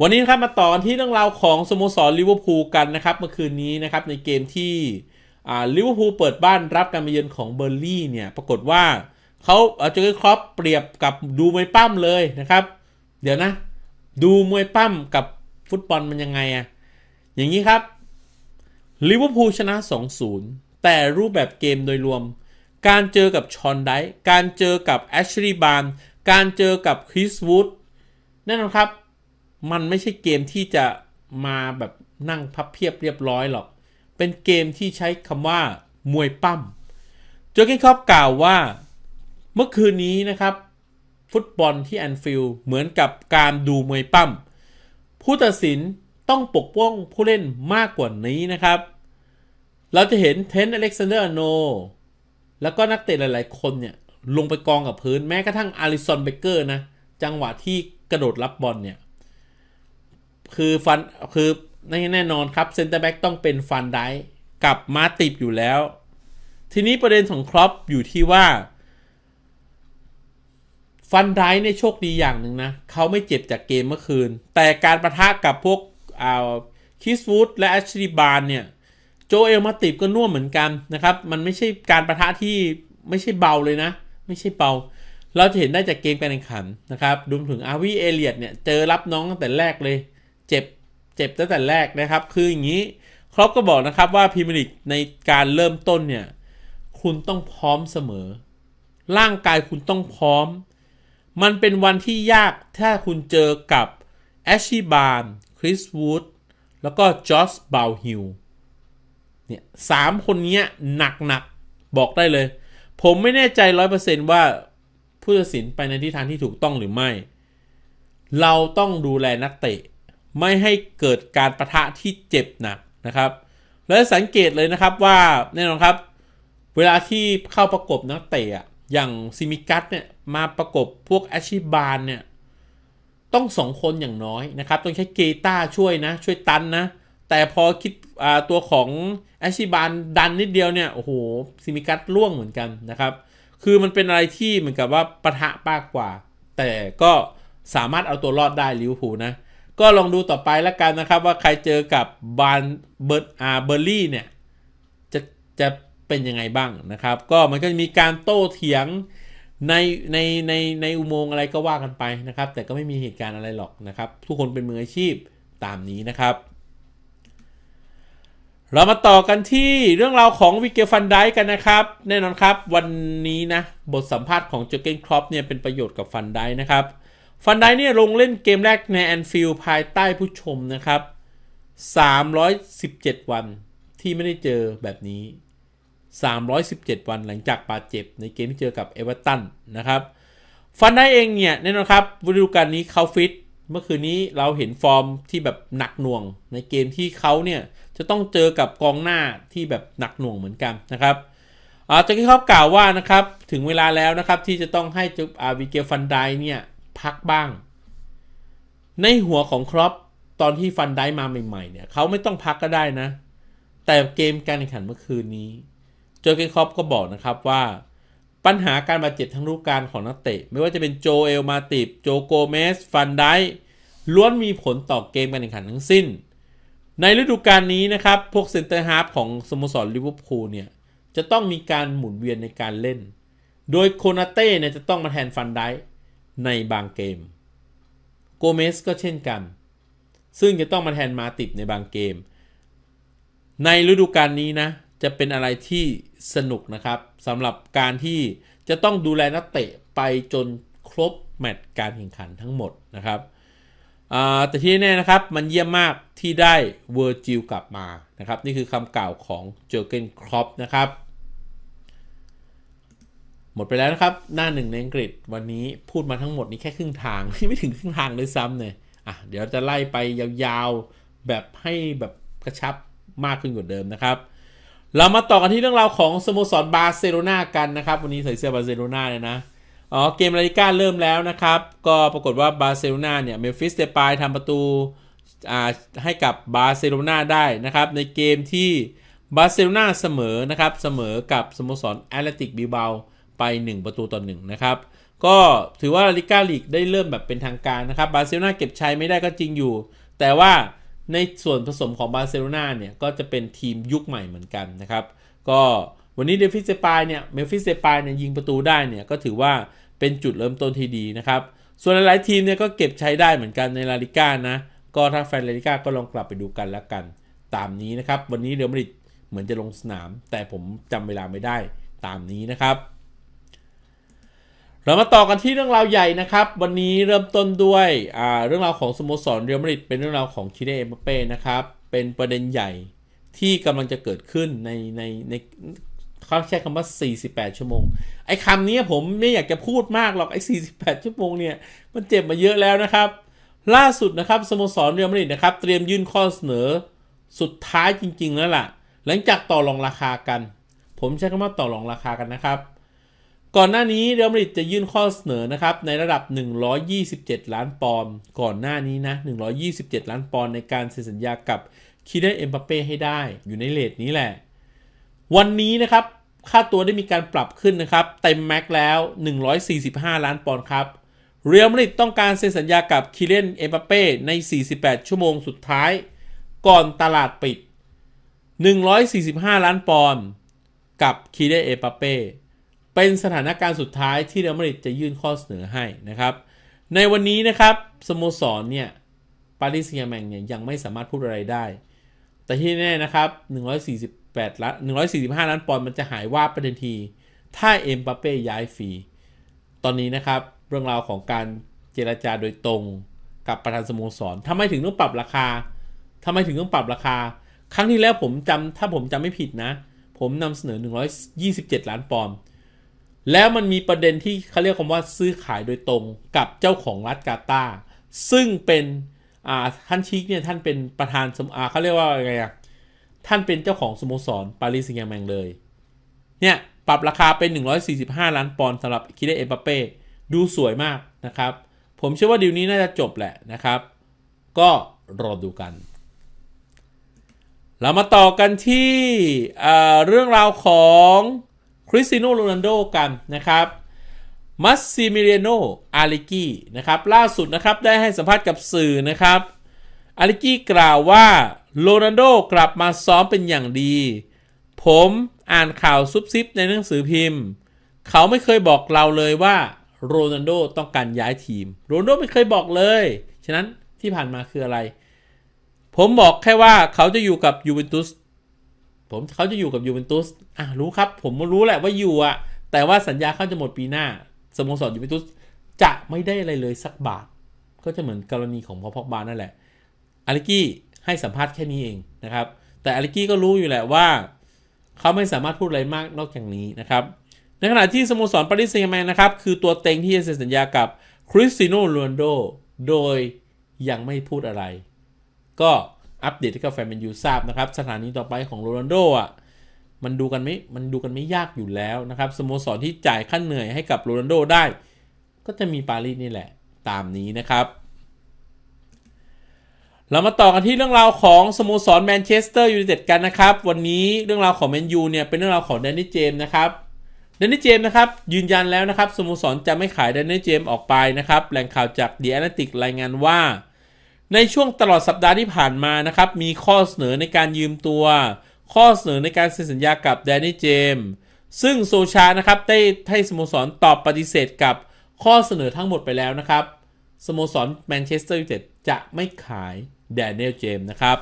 วันนี้ครับมาต่อที่เรื่องราวของสโมสรลิเวอร์พูลกันนะครับเมื่อคืนนี้นะครับในเกมที่ลิเวอร์พูลเปิดบ้านรับการมาเยือนของเบอร์ลี่เนี่ยปรากฏว่าเขาเจอครอปเปรียบกับดูมวยปั้มเลยนะครับ เดี๋ยวนะ ดูมวยปั้มกับฟุตบอลมันยังไงอะอย่างนี้ครับลิเวอร์พูลชนะ2-0 แต่รูปแบบเกมโดยรวมการเจอกับชอนไดการเจอกับแอชลีย์บาร์นการเจอกับคริสวูดแน่นอนครับ มันไม่ใช่เกมที่จะมาแบบนั่งพับเพียบเรียบร้อยหรอก เป็นเกมที่ใช้คำว่ามวยปั้มโจกินคอปกล่าวว่า เมื่อคืนนี้นะครับฟุตบอลที่แอนฟิลด์เหมือนกับการดูมวยปั้ม ผู้ตัดสินต้องปกป้องผู้เล่นมากกว่านี้นะครับ เราจะเห็นเทนอเล็กซานเดอร์โนแล้วก็นักเตะหลาย ๆ คนเนี่ย ลงไปกองกับพื้น แม้กระทั่งอาริสันเบเกอร์นะ จังหวะที่กระโดดรับบอลเนี่ย คือฟันคือแน่นอนครับเซนเตอร์แบ็กต้องเป็นฟันได้กับมาติบอยู่แล้ว ทีนี้ประเด็นของครอปอยู่ที่ว่าฟันไดเนี่ยโชคดีอย่างหนึ่งนะ เขาไม่เจ็บจากเกมเมื่อคืน แต่การประทะกับพวกอาคิสวูดและแอชลีบานเนี่ยโจเอลมาติบก็น่วมเหมือนกันนะครับ มันไม่ใช่การประทะที่ไม่ใช่เบาเลยนะ ไม่ใช่เบาเราจะเห็นได้จากเกมการแข่งขันนะครับรวมถึงอาวีเอเลียดเนี่ยเจอรับน้องตั้งแต่แรกเลย เจ็บเจ็บตั้งแต่แรกนะครับ คืออย่างนี้ ครอปก็บอกนะครับว่าพิมลิกในการเริ่มต้นเนี่ย คุณต้องพร้อมเสมอ ร่างกายคุณต้องพร้อม มันเป็นวันที่ยากถ้าคุณเจอกับแอชชีบานคริสวูด แล้วก็จอสบาวฮิลเนี่ยสามคนนี้หนักหนักบอกได้เลย ผมไม่แน่ใจร้อยเปอร์เซนว่า ผู้ตัดสินไปในทิศทางที่ถูกต้องหรือไม่ เราต้องดูแลนัก เตะไม่ให้เกิดการประทะที่เจ็บ หนักนะครับ และสังเกตเลยนะครับว่า แน่นอนครับ เวลาที่เข้าประกบ นัก เตะอย่างซิมิกัสเนี่ย มาประกบพวกอาชิบานเนี่ยต้องสองคนอย่างน้อยนะครับต้องใช้เกต้าช่วยนะช่วยตันนะแต่พอคิดตัวของแอชิบานดันนิดเดียวเนี่ย โอ้โห ซิมิกัสล่วงเหมือนกันนะครับ คือมันเป็นอะไรที่เหมือนกับว่าปะทะมากกว่า แต่ก็สามารถเอาตัวรอดได้ลิวพูนะ ก็ลองดูต่อไปแล้วกันนะครับ ว่าใครเจอกับบานเบิร์ตอาเบอร์รี่เนี่ย จะจะเป็นยังไงบ้างนะครับ ก็มันก็มีการโต้เถียงในในในในอุโมงค์อะไรก็ว่ากันไปนะครับ แต่ก็ไม่มีเหตุการณ์อะไรหรอกนะครับ ทุกคนเป็นมืออาชีพตามนี้นะครับเรามาต่อกันที่เรื่องราวของวิกเกฟันไดกันนะครับ แน่นอนครับวันนี้นะ บทสัมภาษณ์ของเจอเกนครอปเนี่ยเป็นประโยชน์กับฟันไดนะครับฟันไดเนี่ยลงเล่นเกมแรกในแอนฟิลภายใต้ผู้ชมนะครับ 317 วันที่ไม่ได้เจอแบบนี้ 317 วันหลังจากบาดเจ็บในเกมที่เจอกับเอเวอร์ตันนะครับฟันไดเองเนี่ย แน่นอนครับฤดูกาลนี้เขาฟิตเมื่อคืนนี้เราเห็นฟอร์มที่แบบหนักหน่วงในเกมที่เขาเนี่ยจะต้องเจอกับกองหน้าที่แบบหนักหน่วงเหมือนกันนะครับอาจากทีครอากล่าวว่านะครับ ถึงเวลาแล้วนะครับที่จะต้องให้จุบอาวิเกลฟันไดเนี่ย พักบ้าง ในหัวของครอปตอนที่ฟันไดมาใหม่ๆเนี่ยเขาไม่ต้องพักก็ได้นะ แต่เกมการแข่งขันเมื่อคืนนี้เจอเกครอปก็บอกนะครับว่า ปัญหาการบาดเจ็บทั้งรูปการของนักเตะ ไม่ว่าจะเป็นโจเอลมาติบโจโกเมสฟันไดล้วนมีผลต่อเกมการแข่งขันทั้งสิ้นในฤดูกาลนี้นะครับ พวกเซนเตอร์ฮาร์ฟของสโมสรลิเวอร์พูลเนี่ย จะต้องมีการหมุนเวียนในการเล่น โดยโคนาเต้เนี่ยจะต้องมาแทนฟันไดในบางเกมโกเมสก็เช่นกัน ซึ่งจะต้องมาแทนมาติดในบางเกม ในฤดูกาลนี้นะจะเป็นอะไรที่สนุกนะครับสำหรับการที่จะต้องดูแลนักเตะไปจนครบแมตช์การแข่งขันทั้งหมดนะครับแต่ที่แน่นะครับมันเยี่ยมมากที่ได้เวอร์จิลกลับมานะครับ นี่คือคำกล่าวของเจอเกนครอปนะครับ หมดไปแล้วนะครับหน้าหนึ่งในอังกฤษ วันนี้พูดมาทั้งหมดนี้แค่ครึ่งทาง ไม่ถึงครึ่งทางเลยซ้ำเลยอ่ะเดี๋ยวจะไล่ไปยาวๆแบบให้แบบกระชับมากขึ้นกว่าเดิมนะครับ เรามาต่อกันที่เรื่องราวของสโมสรบาร์เซโลนากันนะครับวันนี้ใส่เสื้อบาร์เซโลนาเลยนะอ๋อเกมลาลิก้า เริ่มแล้วนะครับ ก็ปรากฏว่าบาร์เซโลนาเนี่ยเมฟิสเตปายทำประตูให้กับบาร์เซโลนาได้นะครับ ในเกมที่บาร์เซโลนาเสมอนะครับเสมอกับสโมสร แอตเลติกบิบาไป 1 ประตูต่อ1นะครับก็ถือว่าลาลิก้า ลีก ได้เริ่มแบบเป็นทางการนะครับบาร์เซโลนาเก็บชัยไม่ได้ก็จริงอยู่ แต่ว่าในส่วนผสมของบาร์เซโลนาเนี่ยก็จะเป็นทีมยุคใหม่เหมือนกันนะครับ ก็วันนี้เดฟิสเซปายเนี่ย เมฟิสเซปายเนี่ยยิงประตูได้เนี่ยก็ถือว่าเป็นจุดเริ่มต้นที่ดีนะครับ ส่วนหลายๆทีมเนี่ยก็เก็บใช้ได้เหมือนกันในลาลิก้านะ ก็ถ้าแฟนลาลิก้าก็ลองกลับไปดูกันแล้วกัน ตามนี้นะครับ วันนี้เรอัลมาดริดเหมือนจะลงสนาม แต่ผมจำเวลาไม่ได้ตามนี้นะครับ เรามาต่อกันที่เรื่องราวใหญ่นะครับวันนี้เริ่มต้นด้วยเรื่องราวของสโมสรเรอัลมาดริดเป็นเรื่องราวของคิเดเอมเป้นะครับเป็นประเด็นใหญ่ที่กำลังจะเกิดขึ้นในในในเขาใช้คำว่า 48 ชั่วโมง ไอ้คำนี้ผมไม่อยากจะพูดมากหรอก ไอ้ 48 ชั่วโมงเนี่ย มันเจ็บมาเยอะแล้วนะครับ ล่าสุดนะครับ สโมสรเรอัลมาดริดนะครับ เตรียมยื่นข้อเสนอ สุดท้ายจริง ๆแล้วล่ะ หลังจากต่อรองราคากัน ผมใช้คำว่าต่อรองราคากันนะครับ ก่อนหน้านี้เรอัลมาดริดจะยื่นข้อเสนอนะครับ ในระดับ 127 ล้านปอนด์ ก่อนหน้านี้นะ 127 ล้านปอนด์ในการเซ็นสัญญากับคีเดนเอ็มบัปเป้ให้ได้ อยู่ในเลทนี้แหละ วันนี้นะครับค่าตัวได้มีการปรับขึ้นนะครับเต็มแม็กแล้ว 145 ล้านปอนด์ครับ เรียลมาดริดต้องการเซ็นสัญญากับคิเลนเอมบัปเป้ใน 48 ชั่วโมงสุดท้าย ก่อนตลาดปิด 145 ล้านปอนด์กับคีเลนเอมบัปเป้เป็นสถานการณ์สุดท้ายที่เรียลมาดริดจะยื่นข้อเสนอให้นะครับ ในวันนี้นะครับสโมสรเนี่ย ปารีสแซงต์แมงเนี่ยยังไม่สามารถพูดอะไรได้ แต่ที่แน่นะครับ 140 148ล้าน145 ล้านปอนด์มันจะหายว่าประเด็นที ถ้าเอ็มบัปเป้ย้ายฟรี ตอนนี้นะครับเรื่องราวของการเจราจาโดยตรงกับประธานสโมสรทำไมถึงต้องปรับราคา ทำไมถึงต้องปรับราคา ครั้งที่แล้วผมจำถ้าผมจำไม่ผิดนะ ผมนำเสนอ 127 ล้านปอนด์ แล้วมันมีประเด็นที่เขาเรียกคำว่าซื้อขายโดยตรงกับเจ้าของรัฐกาตาซึ่งเป็นท่านชิกเนี่ยท่านเป็นประธานสมอาเขาเรียกว่าอะไรอะท่านเป็นเจ้าของ สโมสรปารีสแซงต์แมง เลย เนี่ย ปรับราคาเป็น 145 ล้าน ปอนด์สำหรับคิดไดเอ็มบาปเป้ดูสวยมากนะครับ ผมเชื่อว่าดีลนี้น่าจะจบแหละ นะครับ ก็รอดูกัน เรามาต่อกันที่เรื่องราวของ คริสติโน โรนัลโด กันนะครับมัสซิมิเลียโนอาริกีนะครับล่าสุดนะครับได้ให้สัมภาษณ์กับสื่อนะครับอาริกีกล่าวว่าโรนัลโดกลับมาซ้อมเป็นอย่างดี ผมอ่านข่าวซุบซิบในหนังสือพิมพ์ เขาไม่เคยบอกเราเลยว่าโรนัลโดต้องการย้ายทีมโรนัลโดไม่เคยบอกเลย ฉะนั้นที่ผ่านมาคืออะไร ผมบอกแค่ว่าเขาจะอยู่กับยูเวนตุส ผมเขาจะอยู่กับยูเวนตุสอ่ะรู้ครับ ผมรู้แหละว่าอยู่อะ แต่ว่าสัญญาเขาจะหมดปีหน้าสโมสรยูเวนตุสจะไม่ได้อะไรเลย สักบาท ก็จะเหมือนกรณีของพอพอกบานั่นแหละอาริกี้ให้สัมภาษณ์แค่นี้เองนะครับ แต่อาริกี้ก็รู้อยู่แหละว่าเขาไม่สามารถพูดอะไรมากนอกจากนี้นะครับ ในขณะที่สโมสรปารีสแซงต์แมงนะครับ คือตัวเต็งที่จะเซ็นสัญญากับคริสติโนโรนโดโดยยังไม่พูดอะไร ก็อัปเดตให้กับแฟนแมนยูทราบนะครับ สถานีต่อไปของโรนโดอ่ะ มันดูกันไม่มันดูกันไม่ยากอยู่แล้วนะครับสโมสรที่จ่ายค่าเหนื่อยให้กับโรนโดได้ ก็จะมีปารีสนี่แหละตามนี้นะครับเรามาต่อกันที่เรื่องราวของสโมสรแมนเชสเตอร์ยูไนเต็ดกันนะครับวันนี้เรื่องราวของแมนยูเนี่ยเป็นเรื่องราวของแดนนี่เจมนะครับแดนนี่เจมนะครับยืนยันแล้วนะครับสโมสรจะไม่ขายแดนนี่เจมออกไปนะครับ แหล่งข่าวจากเดอะร์นติกรายงานว่า ในช่วงตลอดสัปดาห์ที่ผ่านมานะครับ มีข้อเสนอในการยืมตัว ข้อเสนอในการเซ็นสัญญากับแดนนี่เจมซึ่งโซชานะครับ ได้ให้สโมสรตอบปฏิเสธกับข้อเสนอทั้งหมดไปแล้วนะครับสโมสรแมนเชสเตอร์ยูไนเต็ดจะไม่ขายแดเนียล เจมส์ นะครับ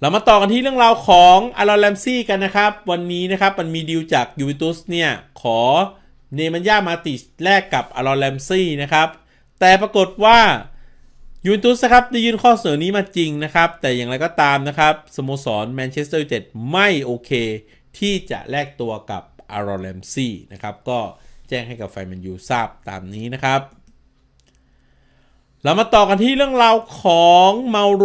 เรามาต่อกันที่เรื่องราวของอารอนแลมซี่กันนะครับ วันนี้นะครับ มันมีดีลจากยูเวนตุสเนี่ย ขอเนมันย่ามาติแลกกับอารอนแลมซี่นะครับ แต่ปรากฏว่ายูเวนตุสครับ ได้ยื่นข้อเสนอนี้มาจริงนะครับ แต่อย่างไรก็ตามนะครับ สโมสรแมนเชสเตอร์ยูไนเต็ดไม่โอเค ที่จะแลกตัวกับอารอนแลมซี่นะครับ ก็แจ้งให้กับแฟนแมนยูทราบตามนี้นะครับเรามาต่อกันที่เรื่องราวของมาโร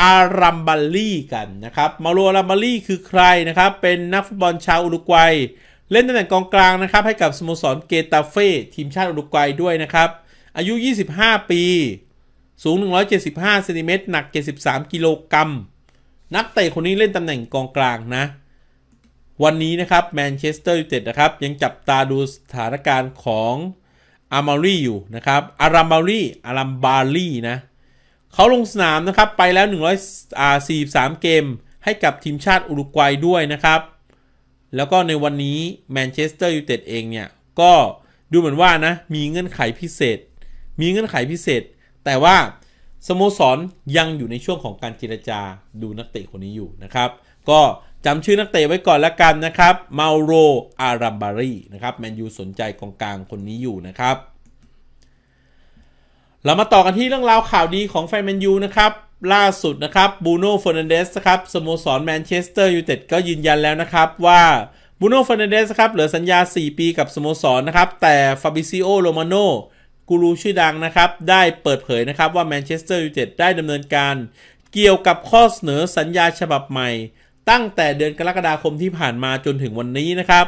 อารัมบัลลี่กันนะครับมาโรอารัมบัลลี่คือใครนะครับ เป็นนักฟุตบอลชาวอุรุกวัย เล่นตำแหน่งกองกลางนะครับ ให้กับสโมสรเกตาเฟ่ทีมชาติอุรุกวัยด้วยนะครับ อายุ 25 ปี สูง 175เซนติเมตรหนัก 73 กิโลกรัม นักเตะคนนี้เล่นตำแหน่งกองกลางนะ วันนี้นะครับแมนเชสเตอร์ยูไนเต็ดนะครับ ยังจับตาดูสถานการณ์ของอาร์มารีอยู่นะครับ อารัมบารีอารัมบารีนะเขาลงสนามนะครับไปแล้ว 143เกมให้กับทีมชาติอุรุกวัยด้วยนะครับ แล้วก็ในวันนี้แมนเชสเตอร์ยูไนเต็ดเองเนี่ยก็ดูเหมือนว่านะมีเงื่อนไขพิเศษ มีเงื่อนไขพิเศษ แต่ว่าสโมสรยังอยู่ในช่วงของการเจรจาดูนักเตะคนนี้อยู่นะครับ ก็จำชื่อนักเตะไว้ก่อนละกันนะครับมาโรอารัมบารีนะครับแมนยูสนใจกองกลางคนนี้อยู่นะครับเรามาต่อกันที่เรื่องราวข่าวดีของแฟนแมนยูนะครับ ล่าสุดนะครับบูโน่ฟอร์นันเดสครับสโมสรแมนเชสเตอร์ยูไนเต็ดก็ยืนยันแล้วนะครับว่าบูโน่ฟอร์นันเดสครับเหลือสัญญา 4 ปีกับสโมสรนะครับแต่ฟาบิซิโอโรมาโนกูรูชื่อดังนะครับ ได้เปิดเผยนะครับว่าแมนเชสเตอร์ยูไนเต็ดได้ดำเนินการเกี่ยวกับข้อเสนอสัญญาฉบับใหม่ตั้งแต่เดือนกรกฎาคมที่ผ่านมาจนถึงวันนี้นะครับ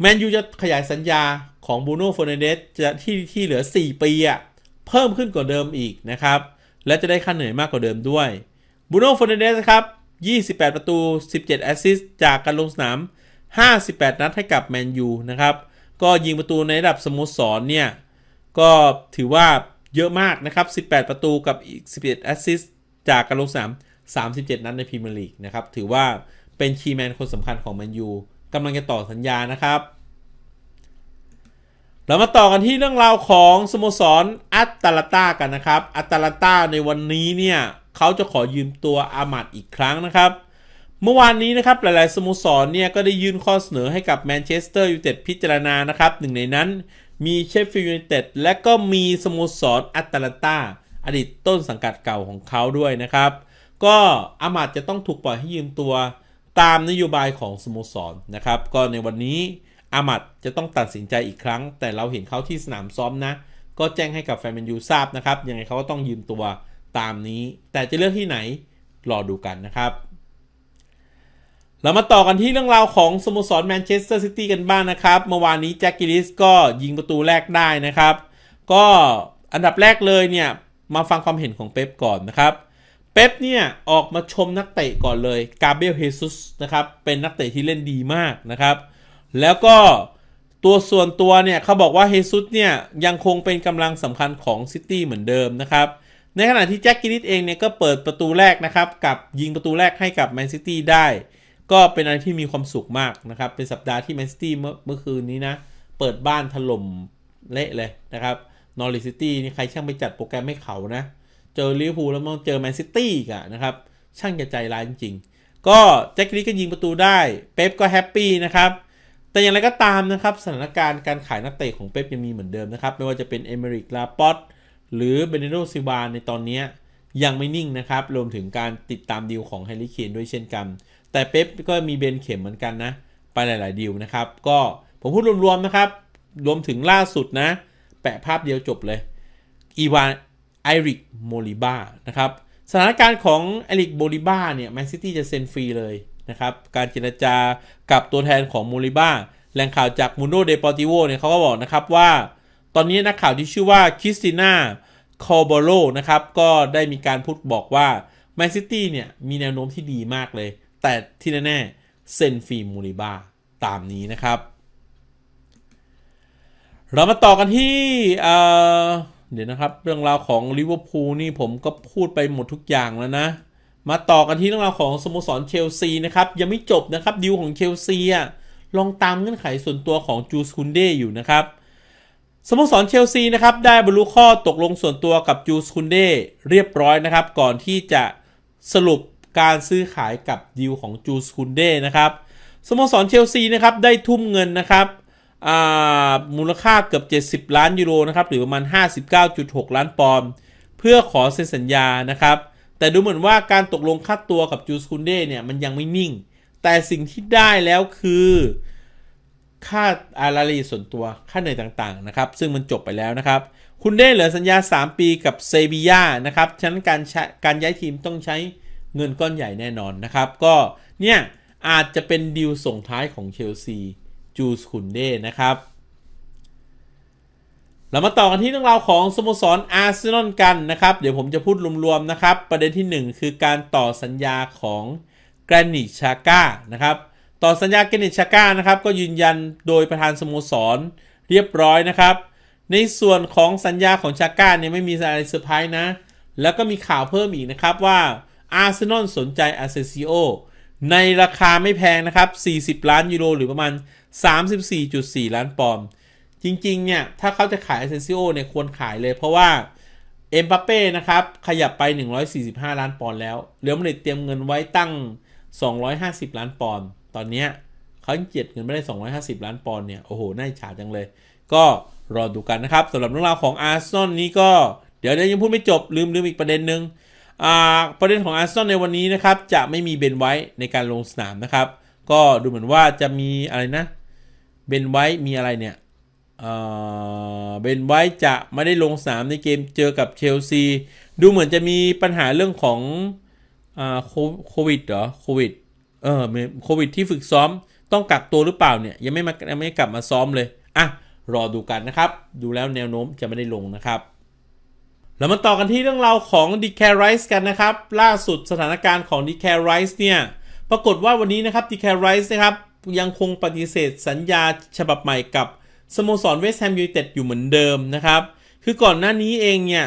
แมนยูจะขยายสัญญาของบูโน่ฟอร์นเดสจะที่ที่เหลือ 4 ปีอะเพิ่มขึ้นกว่าเดิมอีกนะครับ และจะได้ค่าเหนื่อยมากกว่าเดิมด้วยบูโน่ฟอร์เนเดสครับ28 ประตู 17 แอสซิสต์จากการลงสนาม58 นัดให้กับแมนยูนะครับ ก็ยิงประตูในระดับสโมสรเนี่ย ก็ถือว่าเยอะมากนะครับ18 ประตูกับอีก 11แอสซิสต์จากการลงสนาม37 นัดในพรีเมียร์ลีกนะครับ ถือว่าเป็นคีย์แมนคนสำคัญของแมนยูกำลังจะต่อสัญญานะครับ เรามาต่อกันที่เรื่องราวของ สโมสรอัตตาลตากันนะครับอัตตาลตาในวันนี้เนี่ยเขาจะขอยืมตัวอามัดอีกครั้งนะครับ เมื่อวานนี้นะครับหลายๆ สโมสรเนี่ย ก็ได้ยื่นข้อเสนอให้กับแมนเชสเตอร์ยูไนเต็ดพิจารณานะครับ หนึ่งในนั้นมีเชฟฟิลด์ยูไนเต็ดและก็มีสโมสรอัตาลนตาอดีตต้นสังกัดเก่าของเขาด้วยนะครับก็อามาดจะต้องถูกปล่อยให้ยืมตัวตามนโยบายของสโมสรนนะครับ ก็ในวันนี้อามัดจะต้องตัดสินใจอีกครั้ง แต่เราเห็นเขาที่สนามซ้อมนะ ก็แจ้งให้กับแฟนแมนยูทราบนะครับ ยังไงเขาก็ต้องยืมตัวตามนี้ แต่จะเลือกที่ไหน รอดูกันนะครับ เรามาต่อกันที่เรื่องราวของสโมสรแมนเชสเตอร์ซิตี้กันบ้างนะครับ เมื่อวานนี้แจ็คกิลิสก็ยิงประตูแรกได้นะครับ ก็อันดับแรกเลยเนี่ยมาฟังความเห็นของเป๊ปก่อนนะครับเเป๊ปเนี่ยออกมาชมนักเตะก่อนเลยกาเบรียลเฮซุสนะครับเป็นนักเตะที่เล่นดีมากนะครับ แล้วก็ตัวส่วนตัวเนี่ยเขาบอกว่าเฮซุสเนี่ยยังคงเป็นกำลังสำคัญของซิตี้เหมือนเดิมนะครับ ในขณะที่แจ็คกินิตเองเนี่ยก็เปิดประตูแรกนะครับ กับยิงประตูแรกให้กับแมนซิตี้ได้ ก็เป็นอะไรที่มีความสุขมากนะครับเป็นสัปดาห์ที่แมนซิตี้เมื่อเมื่อคืนนี้นะ เปิดบ้านถล่มเละเลยนะครับนอริซิตี้นี่ใครช่างไปจัดโปรแกรมให้เขานะเจอลิเวอร์พูลแล้วมองเจอแมนซิตี้อกะนะครับช่างจะใจร้ายจริงๆ ก็แจ็คลิสก็ยิงประตูได้ เป๊ปก็แฮปปี้นะครับ แต่อย่างไรก็ตามนะครับ สถานการณ์การขายนักเตะของเป๊ปยังมีเหมือนเดิมนะครับ ไม่ว่าจะเป็นเอเมริกลาปอตหรือเบเนโดซิบานในตอนนี้ยังไม่นิ่งนะครับรวมถึงการติดตามดีลของแฮร์รี่เคนด้วยเช่นกัน แต่เป๊ปก็มีเบนเข็มเหมือนกันนะไปหลายๆดีลนะครับก็ผมพูดรวมๆนะครับรวมถึงล่าสุดนะ แปะภาพเดียวจบเลยอีวานไอริกโมลิบานะครับ สถานการณ์ของไอริกโมลิบาเนี่ยแมนซิตี้จะ เซ็นฟรีเลยนะครับ การเจรจากับตัวแทนของโมลิบาแหล่งข่าวจากมูโนเดปอติโวเนี่ย เขาก็บอกนะครับว่า ตอนนี้นักข่าวที่ชื่อว่าคริสติน่าคอโบโลนะครับ ก็ได้มีการพูดบอกว่าแมนซิตี้เนี่ย มีแนวโน้มที่ดีมากเลย แต่ที่แน่ๆ เซ็นฟรีมูลิบาตามนี้นะครับ เรามาต่อกันที่เดี๋ยวนะครับเรื่องราวของลิเวอร์พูลนี่ผมก็พูดไปหมดทุกอย่างแล้วนะ มาต่อกันที่เรื่องราวของสโมสรเชลซีนะครับยังไม่จบนะครับดิวของเชลซีอ่ะลองตามเงื่อนไขส่วนตัวของจูสคุนเดอยู่นะครับสโมสรเชลซีนะครับได้บรรลุข้อตกลงส่วนตัวกับจูสคุนเดเรียบร้อยนะครับ ก่อนที่จะสรุปการซื้อขายกับดิวของจูสคุนเดนะครับสโมสรเชลซีนะครับได้ทุ่มเงินนะครับมูลค่าเกือบ 70 ล้านยูโรนะครับ หรือประมาณ 59.6 ล้านปอนด์ เพื่อขอเซ็นสัญญา นะครับ แต่ดูเหมือนว่าการตกลงค่าตัวกับจูสคุนเด้เนี่ย มันยังไม่นิ่ง แต่สิ่งที่ได้แล้วคือ ค่าอาราลีส่วนตัว ค่าเหนื่อยต่างๆ นะครับ ซึ่งมันจบไปแล้วนะครับ คุณเด้เหลือสัญญา 3 ปีกับเซบีย่า นะครับ ฉะนั้นการการย้ายทีมต้องใช้เงินก้อนใหญ่แน่นอนนะครับ ก็เนี่ยอาจจะเป็นดีลส่งท้ายของเชลซีจูสคุนเด้นะครับ เรามาต่อกันที่เรื่องราวของสโมสรอาร์เซนอลกัน นะครับ เดี๋ยวผมจะพูดรวมๆนะครับ ประเด็นที่ 1 คือการต่อสัญญาของแกรนิชาก้า นะครับ ต่อสัญญาแกรนิชาก้านะครับก็ยืนยันโดยประธานสโมสรเรียบร้อยนะครับ ในส่วนของสัญญาของชาก้าเนี่ยไม่มีอะไรเซอร์ไพรส์นะ แล้วก็มีข่าวเพิ่มอีกนะครับว่าอาร์เซนอลสนใจอาเซซิโอในราคาไม่แพงนะครับ 40 ล้านยูโรหรือประมาณ 34.4 ล้านปอนด์ จริง ๆ เนี่ย ถ้าเขาจะขายเซนซิโอเนี่ย ควรขายเลย เพราะว่าเอ็มบัปเป้นะครับ ขยับไป 145 ล้านปอนด์แล้ว เรอือมาดริดเตรียมเงินไว้ตั้ง 250 ล้านปอนด์ ตอนนี้เขาเจ็ดเงินไม่ได้ 250 ล้านปอนด์ เนี่ย โอ้โห น่าฉาจังเลย ก็รอดูกันนะครับ สำหรับเรื่องราวของอาร์เซนอลนี้ก็เดี๋ยวเดี๋ยวยังพูดไม่จบลืมลืมอีกประเด็นหนึ่งประเด็นของอาร์เซนอลในวันนี้นะครับ จะไม่มีเบนไว้ในการลงสนามนะครับก็ดูเหมือนว่าจะมีอะไรนะเบนไว้มีอะไรเนี่ยเบนไว้จะไม่ได้ลงสนามในเกมเจอกับเชลซีดูเหมือนจะมีปัญหาเรื่องของโควิดเหรอโควิดเออโควิดที่ฝึกซ้อม ต้องกักตัวหรือเปล่าเนี่ยยังไม่มายังไม่กลับมาซ้อมเลยอ่ะรอดูกันนะครับ ดูแล้วแนวโน้มจะไม่ได้ลงนะครับแล้วมาต่อกันที่เรื่องราวของ d e c a r i ส e กันนะครับ ล่าสุดสถานการณ์ของ d e c a r i ส e เนี่ย ปรากฏว่าวันนี้นะครับ d e c a r i ส e นะครับ ยังคงปฏิเสธสัญญาฉบับใหม่กับสโมสรเวสต์แฮมยูไนเต็ดอยู่เหมือนเดิมนะครับ คือก่อนหน้านี้เองเนี่ย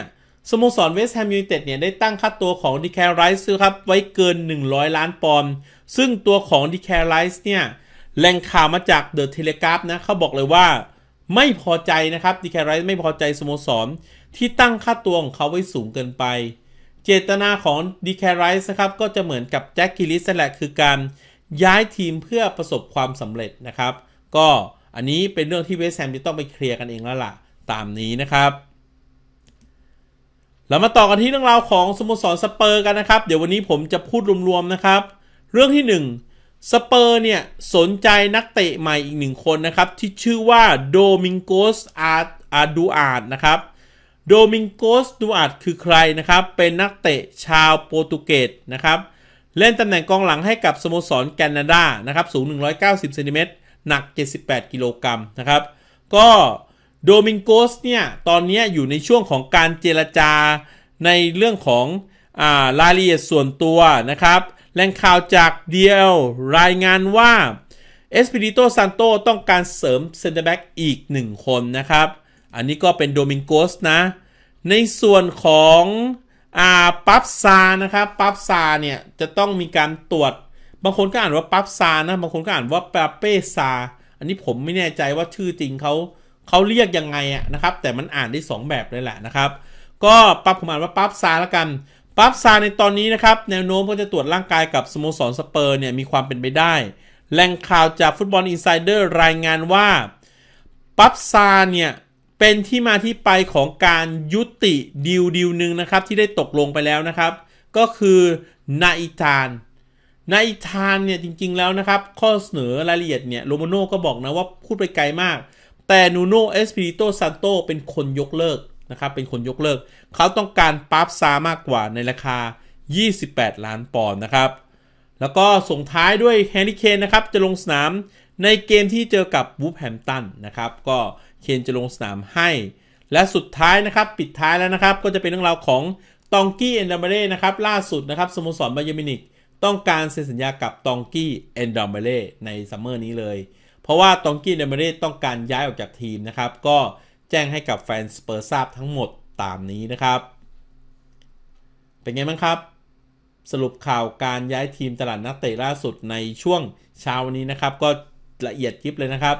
สโมสรเวสต์แฮมยูไนเต็ดเนี่ยได้ตั้งค่าตัวของดีแคไรส์ครับ ไว้เกิน 100 ล้านปอนด์ซึ่งตัวของดีแคไรส์เนี่ยแหล่งข่าวมาจากเดอะเทเลกราฟนะเขาบอกเลยว่าไม่พอใจนะครับดีแคไรส์ไม่พอใจสโมสรที่ตั้งค่าตัวของเขาไว้สูงเกินไป เจตนาของดีแคไรส์นะครับ ก็จะเหมือนกับแจ็คกิลิสแหละคือการย้ายทีมเพื่อประสบความสำเร็จนะครับ ก็อันนี้เป็นเรื่องที่เวสแฮมจะต้องไปเคลียร์กันเองแล้วล่ะ ตามนี้นะครับ เรามาต่อกันที่เรื่องราวของสโมสรสเปอร์กันนะครับ เดี๋ยววันนี้ผมจะพูดรวมๆนะครับ เรื่องที่1สเปอร์เนี่ยสนใจนักเตะใหม่อีกหนึ่งคนนะครับที่ชื่อว่าโดมิงโกสอาอาดูอาดนะครับโดมิงโกส ดูอัดคือใครนะครับ เป็นนักเตะชาวโปรตุเกสนะครับ เล่นตำแหน่งกองหลังให้กับสโมสรแคนาดานะครับ สูง 190ซนเมตร หนัก 78 กิโลกรัมนะครับ ก็โดมิงโกส เนี่ย ตอนนี้อยู่ในช่วงของการเจรจาในเรื่องของอารายละเอียดส่วนตัวนะครับ แหล่งข่าวจากเดียวรายงานว่าเอสปิริโตซานโตต้องการเสริมเซนเตอร์แบ็กอีก1 คนนะครับอันนี้ก็เป็นโดมิงโกส นะ ในส่วนของอ่าปับซา นะครับ ปับซาเนี่ย จะต้องมีการตรวจ บางคนก็อ่านว่าปับซา นะ บางคนก็อ่านว่าปาเป้ซา อันนี้ผมไม่แน่ใจว่าชื่อจริงเขาเขาเรียกยังไงอะนะครับ แต่มันอ่านได้2แบบเลยแหละนะครับ ก็ปับผมอ่านว่าปับซาละกัน ปับซาในตอนนี้นะครับ แนวโน้มก็จะตรวจร่างกายกับสโมสรสเปอร์เนี่ยมีความเป็นไปได้ แหล่งข่าวจากฟุตบอลอินไซเดอร์รายงานว่าปับซาเนี่ยเป็นที่มาที่ไปของการยุติดีลดีลหนึ่งนะครับ ที่ได้ตกลงไปแล้วนะครับ ก็คือนาิทานนาิทานเนี่ยจริงๆแล้วนะครับ ข้อเสนอรายละเอียดเนี่ยโรมาโน่ก็บอกนะว่าพูดไปไกลมาก แต่นูโนเอสปิริโตซันโตเป็นคนยกเลิกนะครับ เป็นคนยกเลิก เขาต้องการปั๊บซามากกว่าในราคา 28 ล้านปอนด์นะครับ แล้วก็ส่งท้ายด้วยแฮนดิี่เคนนะครับจะลงสนามในเกมที่เจอกับวูฟแฮมตันนะครับ ก็เคนจะลงสนามให้ และสุดท้ายนะครับ ปิดท้ายแล้วนะครับ ก็จะเป็นเรื่องราวของตองกี้เอนดามบเล่นะครับ ล่าสุดนะครับ สโมสรบาเยมินิกต้องการเซ็นสัญญากับตองกี้เอนดามบเล่ในซัมเมอร์นี้เลย เพราะว่าตองกี้เอนดามบเล่ต้องการย้ายออกจากทีมนะครับ ก็แจ้งให้กับแฟนสเปอร์ทราบทั้งหมดตามนี้นะครับ เป็นไงบ้างครับ สรุปข่าวการย้ายทีมตลาดนักเตะล่าสุดในช่วงเช้าวันนี้นะครับ ก็ละเอียดยิบเลยนะครับ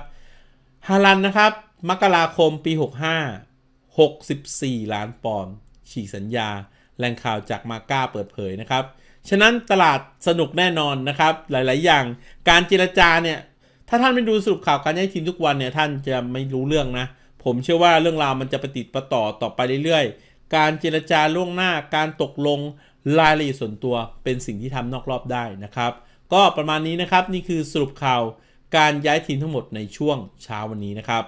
ฮาลันนะครับมกราคมปี 65 64 ล้านปอนด์ ฉีกสัญญา แหล่งข่าวจากมาก้า เปิดเผยนะครับ ฉะนั้นตลาดสนุกแน่นอนนะครับ หลาย ๆ อย่าง การเจรจาเนี่ย ถ้าท่านไม่ดูสรุปข่าวการย้ายทีมทุกวันเนี่ย ท่านจะไม่รู้เรื่องนะ ผมเชื่อว่าเรื่องราวมันจะประติดประต่อต่อไปเรื่อย ๆ การเจรจาล่วงหน้า การตกลงรายละเอียดส่วนตัว เป็นสิ่งที่ทำนอกรอบได้นะครับ ก็ประมาณนี้นะครับ นี่คือสรุปข่าวการย้ายทีมทั้งหมดในช่วงเช้าวันนี้นะครับ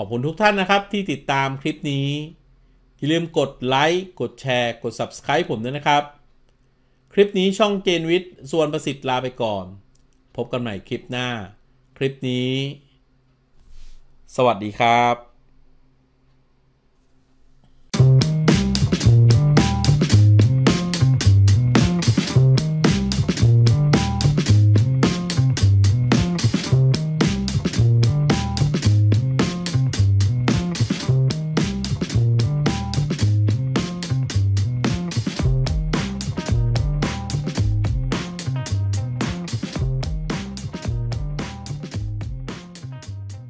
ขอบคุณทุกท่านนะครับที่ติดตามคลิปนี้ อย่าลืมกดไลค์ กดแชร์ กด Subscribe ผมด้วยนะครับ คลิปนี้ช่องเจนวิทย์ส่วนประสิทธิ์ลาไปก่อน พบกันใหม่คลิปหน้า คลิปนี้ สวัสดีครับ